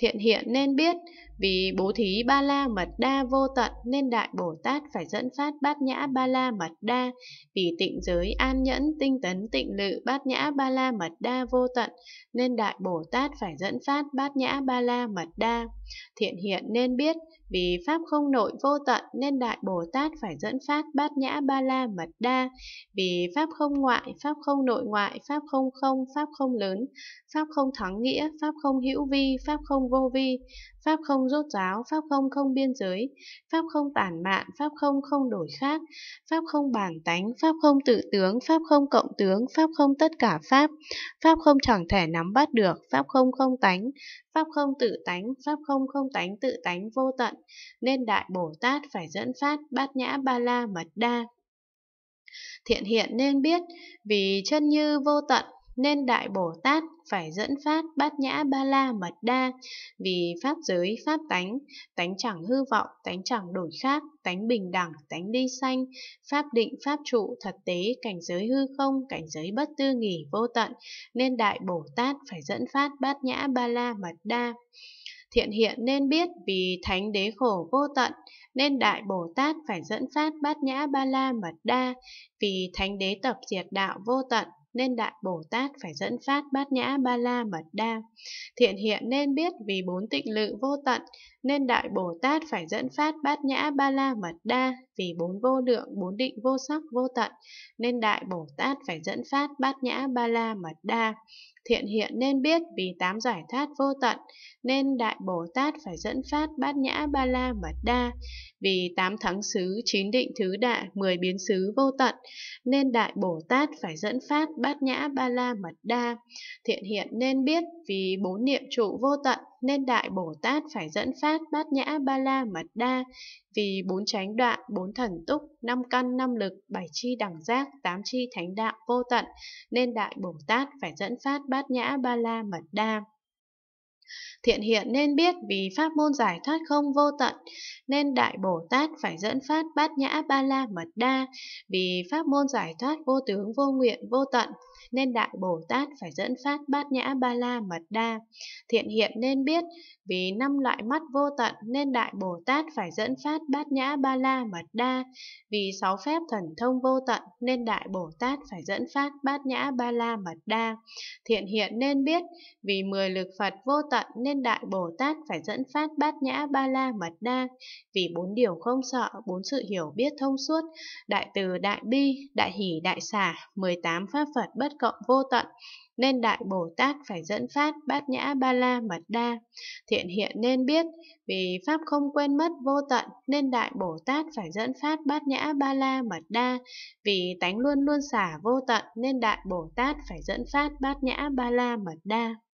thiện hiện nên biết, vì bố thí ba la mật đa vô tận nên Đại Bồ Tát phải dẫn phát bát nhã ba la mật đa, vì tịnh giới an nhẫn tinh tấn tịnh lự bát nhã ba la mật đa vô tận nên Đại Bồ Tát phải dẫn phát bát nhã ba la mật đa. Thiện hiện nên biết, vì pháp không nội vô tận nên Đại Bồ Tát phải dẫn phát bát nhã ba la mật đa, vì pháp không ngoại, pháp không nội ngoại, pháp không không, pháp không lớn, pháp không thắng nghĩa, pháp không hữu vi, pháp không vô vi, pháp không rốt ráo, pháp không không biên giới, pháp không tản mạn, pháp không không đổi khác, pháp không bản tánh, pháp không tự tướng, pháp không cộng tướng, pháp không tất cả pháp, pháp không chẳng thể nắm bắt được, pháp không không tánh, pháp không tự tánh, pháp không không tánh tự tánh vô tận, nên đại Bồ Tát phải dẫn phát bát nhã ba la mật đa. Thiện hiện nên biết, vì chân như vô tận, nên Đại Bồ Tát phải dẫn phát bát nhã ba la mật đa, vì pháp giới pháp tánh, tánh chẳng hư vọng, tánh chẳng đổi khác, tánh bình đẳng, tánh đi sanh, pháp định pháp trụ thật tế, cảnh giới hư không, cảnh giới bất tư nghỉ vô tận, nên Đại Bồ Tát phải dẫn phát bát nhã ba la mật đa thiện hiện nên biết vì thánh đế khổ vô tận nên đại bồ tát phải dẫn phát bát nhã ba la mật đa vì thánh đế tập diệt đạo vô tận nên Đại Bồ Tát phải dẫn phát bát nhã ba la mật đa. Thiện hiện nên biết vì bốn tịnh lự vô tận, nên Đại Bồ Tát phải dẫn phát bát nhã ba la mật đa, vì bốn vô lượng, bốn định vô sắc vô tận, nên Đại Bồ Tát phải dẫn phát bát nhã ba la mật đa. Thiện hiện nên biết vì tám giải thoát vô tận, nên Đại Bồ Tát phải dẫn phát bát nhã ba la mật đa. Vì tám thắng xứ, chín định thứ đại, mười biến xứ vô tận, nên Đại Bồ Tát phải dẫn phát bát nhã ba la mật đa. Thiện hiện nên biết vì bốn niệm trụ vô tận nên Đại Bồ Tát phải dẫn phát bát nhã ba la mật đa vì bốn chánh đoạn, bốn thần túc, năm căn, năm lực, bảy chi đẳng giác, tám chi thánh đạo vô tận nên Đại Bồ Tát phải dẫn phát bát nhã ba la mật đa. Thiện hiện nên biết vì pháp môn giải thoát không vô tận, nên Đại Bồ Tát phải dẫn phát bát nhã ba la mật đa, vì pháp môn giải thoát vô tướng vô nguyện vô tận, nên Đại Bồ Tát phải dẫn phát bát nhã ba la mật đa. Thiện hiện nên biết, vì năm loại mắt vô tận nên Đại Bồ Tát phải dẫn phát bát nhã ba la mật đa. Vì sáu phép thần thông vô tận nên Đại Bồ Tát phải dẫn phát bát nhã ba la mật đa. Thiện hiện nên biết, vì mười lực Phật vô tận sợ nên Đại Bồ Tát phải dẫn phát bát nhã ba la mật đa. Vì bốn điều không sợ, bốn sự hiểu biết thông suốt, Đại Từ Đại Bi, Đại Hỷ Đại Xả, 18 Pháp Phật bất cộng vô tận, nên Đại Bồ Tát phải dẫn phát bát nhã ba la mật đa. Thiện hiện nên biết, vì Pháp không quên mất vô tận, nên Đại Bồ Tát phải dẫn phát bát nhã ba la mật đa. Vì tánh luôn luôn xả vô tận, nên Đại Bồ Tát phải dẫn phát bát nhã ba la mật đa.